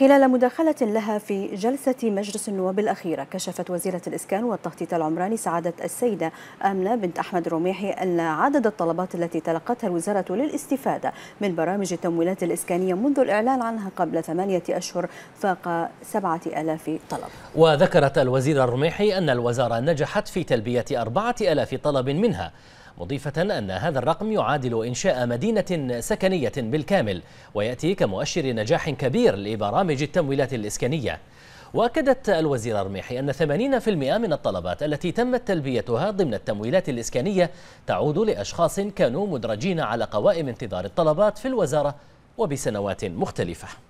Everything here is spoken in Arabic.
خلال مداخلة لها في جلسة مجلس النواب الأخيرة كشفت وزيرة الإسكان والتخطيط العمراني سعادة السيدة آمنة بنت أحمد رميحي أن عدد الطلبات التي تلقتها الوزارة للاستفادة من برامج التمويلات الإسكانية منذ الإعلان عنها قبل ثمانية أشهر فاق سبعة ألاف طلب وذكرت الوزيرة الرميحي أن الوزارة نجحت في تلبية أربعة ألاف طلب منها مضيفة أن هذا الرقم يعادل إنشاء مدينة سكنية بالكامل ويأتي كمؤشر نجاح كبير لبرامج التمويلات الإسكانية وأكدت الوزيرة رميحي أن 80% من الطلبات التي تمت تلبيتها ضمن التمويلات الإسكانية تعود لأشخاص كانوا مدرجين على قوائم انتظار الطلبات في الوزارة وبسنوات مختلفة